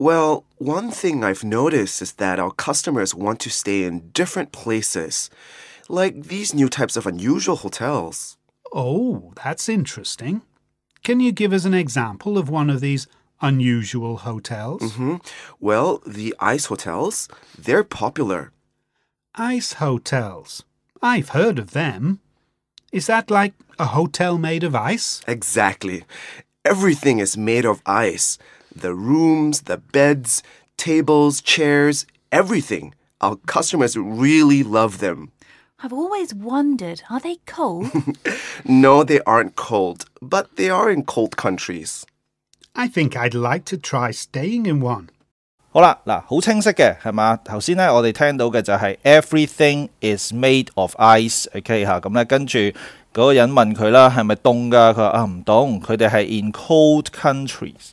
Well, one thing I've noticed is that our customers want to stay in different places, like these new types of unusual hotels. Oh, that's interesting. Can you give us an example of one of these unusual hotels? Mm -hmm. Well, the ice hotels, they're popular. Ice hotels. I've heard of them. Is that like a hotel made of ice? Exactly. Everything is made of ice the rooms, the beds, tables, chairs, everything. Our customers really love them. I've always wondered, are they cold? no, they aren't cold, but they are in cold countries. I think I'd like to try staying in one. 好啦，嗱，好清晰嘅係嘛？頭先咧，我哋聽到嘅就係 everything is made of ice，OK、okay? 嚇、啊，咁咧跟住嗰個人問佢啦，係咪凍㗎？佢話啊唔凍，佢哋係 in cold countries。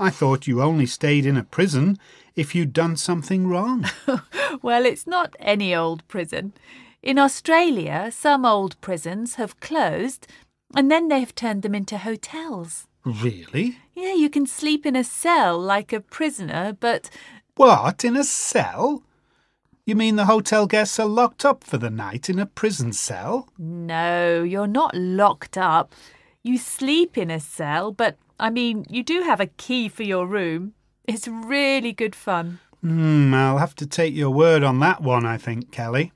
I thought you only stayed in a prison if you'd done something wrong. well, it's not any old prison. In Australia, some old prisons have closed and then they have turned them into hotels. Really? Yeah, you can sleep in a cell like a prisoner, but. What? In a cell? You mean the hotel guests are locked up for the night in a prison cell? No, you're not locked up. You sleep in a cell, but I mean, you do have a key for your room. It's really good fun. Hmm, I'll have to take your word on that one, I think, Kelly.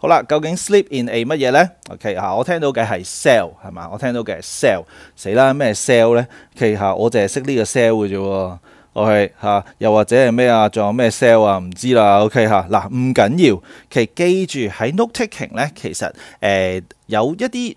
好啦，究竟 sleep in a 乜嘢呢 OK 嚇，我聽到嘅係 sell 係嘛？我聽到嘅係 sell 死啦咩 sell 呢？其實我淨係識呢個 sell 嘅啫喎。OK 嚇，又或者係咩啊？仲有咩 sell 啊？唔知啦。OK 嚇，嗱唔緊要，其記住喺 note taking 呢，其實誒、呃、有一啲。